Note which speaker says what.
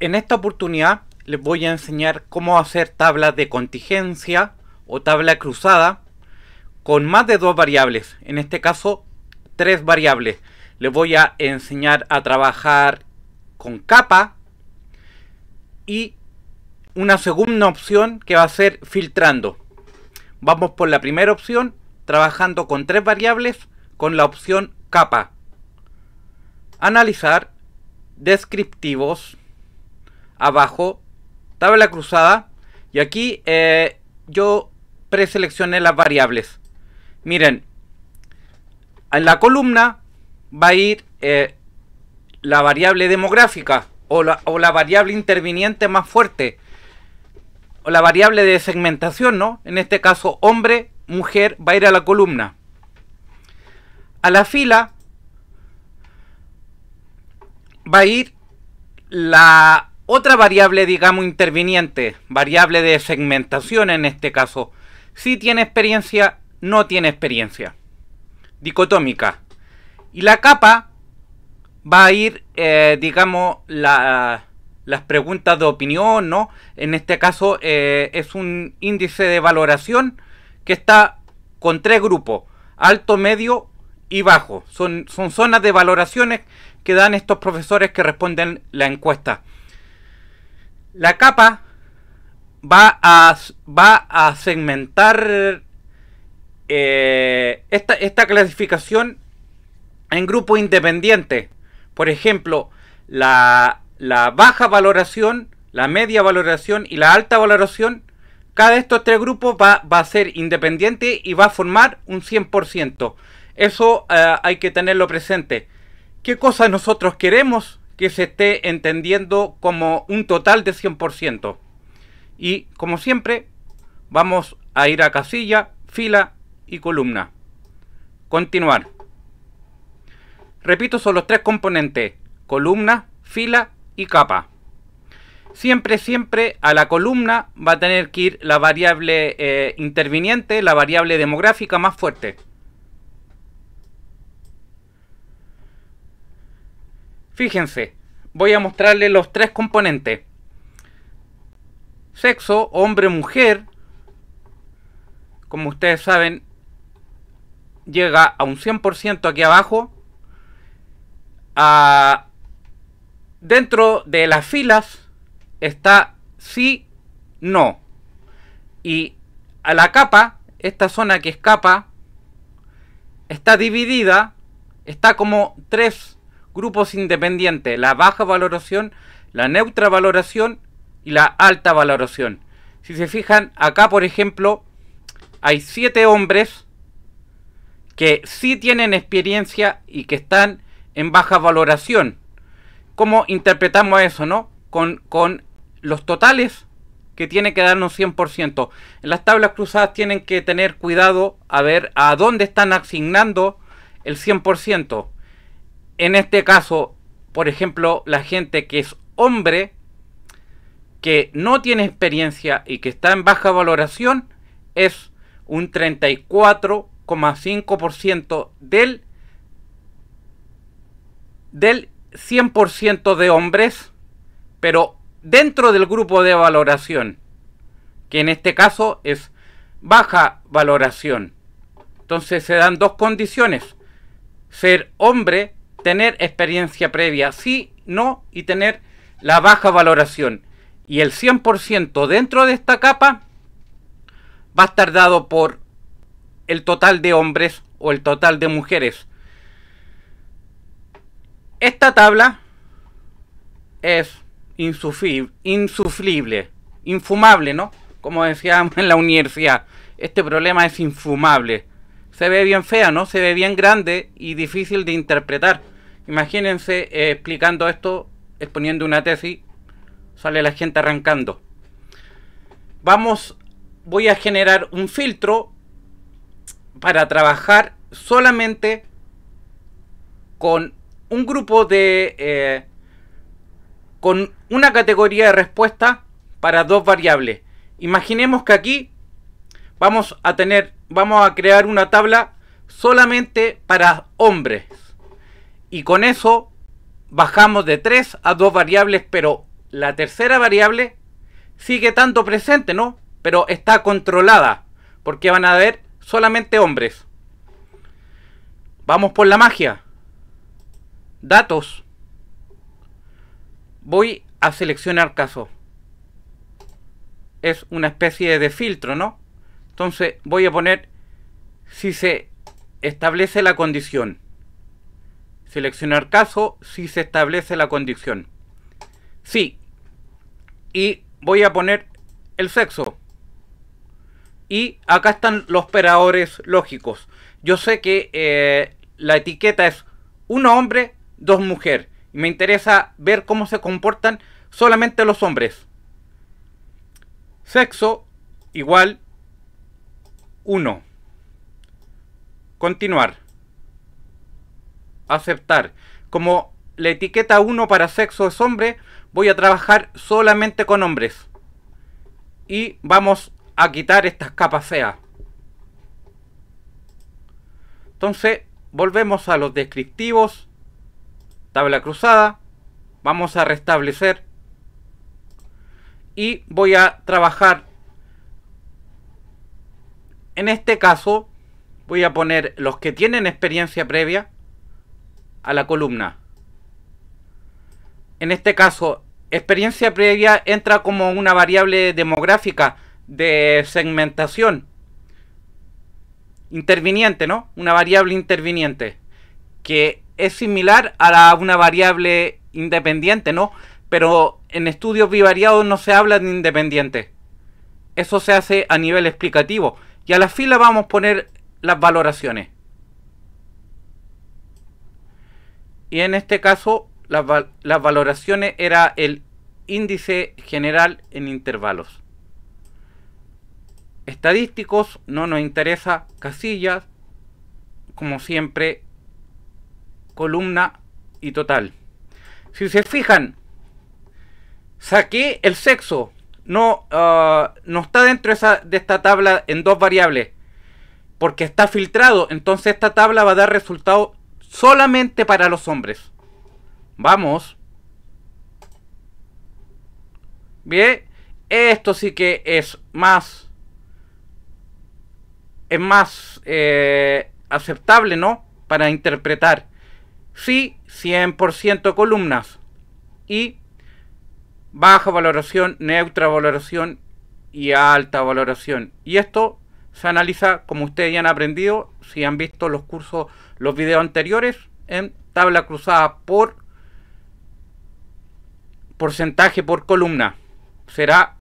Speaker 1: En esta oportunidad les voy a enseñar cómo hacer tablas de contingencia o tabla cruzada con más de dos variables, en este caso tres variables. Les voy a enseñar a trabajar con capa y una segunda opción que va a ser filtrando. Vamos por la primera opción, trabajando con tres variables con la opción capa. Analizar, descriptivos, abajo, tabla cruzada, y aquí eh, yo preseleccioné las variables. Miren, en la columna va a ir eh, la variable demográfica o la, o la, variable interviniente más fuerte o la variable de segmentación, ¿no? En este caso, hombre, mujer, va a ir a la columna. A la fila va a ir la otra variable, digamos, interviniente, variable de segmentación en este caso, si tiene experiencia, no tiene experiencia. Dicotómica. Y la capa va a ir, eh, digamos, las preguntas de opinión, ¿no? En este caso eh, es un índice de valoración que está con tres grupos, alto, medio y bajo. Son, son zonas de valoraciones que dan estos profesores que responden la encuesta. La capa va a, segmentar eh, esta, clasificación en grupos independientes. Por ejemplo, la, baja valoración, la media valoración y la alta valoración cada de estos tres grupos va, a ser independiente y va a formar un 100%. Eso eh, hay que tenerlo presente. ¿Qué cosas nosotros queremos? que se esté entendiendo como un total de 100%. Y como siempre, vamos a ir a casilla, fila y columna. Continuar. Repito, son los tres componentes, columna, fila y capa. Siempre, siempre a la columna va a tener que ir la variable eh, interviniente, la variable demográfica más fuerte. Fíjense, voy a mostrarle los tres componentes. Sexo, hombre, mujer. Como ustedes saben, llega a un 100% aquí abajo. Ah, dentro de las filas está sí, no. Y a la capa, esta zona que escapa, está dividida, está como tres grupos independientes, la baja valoración, la neutra valoración y la alta valoración. Si se fijan, acá por ejemplo hay siete hombres que sí tienen experiencia y que están en baja valoración. ¿Cómo interpretamos eso, no? Con, con los totales que tiene que darnos 100%. En las tablas cruzadas tienen que tener cuidado a ver a dónde están asignando el 100% en este caso, por ejemplo, la gente que es hombre, que no tiene experiencia y que está en baja valoración, es un 34,5% del, del 100% de hombres, pero dentro del grupo de valoración, que en este caso es baja valoración. Entonces se dan dos condiciones, ser hombre tener experiencia previa, sí, no, y tener la baja valoración. Y el 100% dentro de esta capa va a estar dado por el total de hombres o el total de mujeres. Esta tabla es insufrible, infumable, ¿no? Como decíamos en la universidad, este problema es infumable. Se ve bien fea, ¿no? Se ve bien grande y difícil de interpretar. Imagínense eh, explicando esto, exponiendo una tesis, sale la gente arrancando. Vamos, voy a generar un filtro para trabajar solamente con un grupo de... Eh, con una categoría de respuesta para dos variables. Imaginemos que aquí vamos a tener, vamos a crear una tabla solamente para hombres. Y con eso bajamos de tres a dos variables, pero la tercera variable sigue tanto presente, ¿no? Pero está controlada, porque van a haber solamente hombres. Vamos por la magia. Datos. Voy a seleccionar caso. Es una especie de filtro, ¿no? Entonces voy a poner si se establece la condición. Seleccionar caso si se establece la condición. Sí. Y voy a poner el sexo. Y acá están los operadores lógicos. Yo sé que eh, la etiqueta es un hombre, dos Y Me interesa ver cómo se comportan solamente los hombres. Sexo igual 1. Continuar aceptar. Como la etiqueta 1 para sexo es hombre, voy a trabajar solamente con hombres. Y vamos a quitar estas capas feas. Entonces, volvemos a los descriptivos. Tabla cruzada. Vamos a restablecer. Y voy a trabajar. En este caso, voy a poner los que tienen experiencia previa a la columna. En este caso, experiencia previa entra como una variable demográfica de segmentación. Interviniente, ¿no? Una variable interviniente. Que es similar a una variable independiente, ¿no? Pero en estudios bivariados no se habla de independiente. Eso se hace a nivel explicativo. Y a la fila vamos a poner las valoraciones. y en este caso las, valoraciones era el índice general en intervalos. Estadísticos, no nos interesa, casillas, como siempre, columna y total. Si se fijan, saqué el sexo, no, ah, no está dentro de esta tabla en dos variables, porque está filtrado, entonces esta tabla va a dar resultados solamente para los hombres. Vamos. Bien. Esto sí que es más... Es más eh, aceptable, ¿no? Para interpretar. Sí, 100% columnas. Y baja valoración, neutra valoración y alta valoración. Y esto se analiza, como ustedes ya han aprendido, si han visto los cursos, los videos anteriores, en tabla cruzada por porcentaje por columna. Será